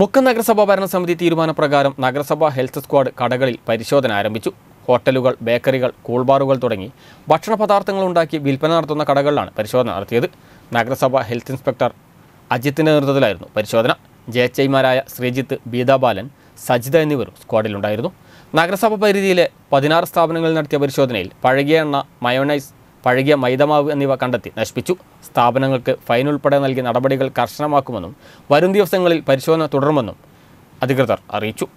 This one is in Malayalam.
മുക്കം നഗരസഭാ ഭരണസമിതി തീരുമാനപ്രകാരം നഗരസഭാ ഹെൽത്ത് സ്ക്വാഡ് കടകളിൽ പരിശോധന ആരംഭിച്ചു ഹോട്ടലുകൾ ബേക്കറികൾ കൂൾബാറുകൾ തുടങ്ങി ഭക്ഷണ പദാർത്ഥങ്ങൾ ഉണ്ടാക്കി വിൽപ്പന നടത്തുന്ന കടകളിലാണ് പരിശോധന നടത്തിയത് നഗരസഭാ ഹെൽത്ത് ഇൻസ്പെക്ടർ അജിത്തിൻ്റെ നേതൃത്വത്തിലായിരുന്നു പരിശോധന ഐമാരായ ശ്രീജിത്ത് ബീതാബാലൻ സജിത എന്നിവരും സ്ക്വാഡിലുണ്ടായിരുന്നു നഗരസഭ പരിധിയിലെ പതിനാറ് സ്ഥാപനങ്ങളിൽ നടത്തിയ പരിശോധനയിൽ പഴകിയ എണ്ണ മയോണൈസ് പഴകിയ മൈദമാവ് എന്നിവ കണ്ടെത്തി നശിപ്പിച്ചു സ്ഥാപനങ്ങൾക്ക് ഫൈൻ ഉൾപ്പെടെ നൽകിയ നടപടികൾ കർശനമാക്കുമെന്നും വരും ദിവസങ്ങളിൽ പരിശോധന തുടരുമെന്നും അധികൃതർ അറിയിച്ചു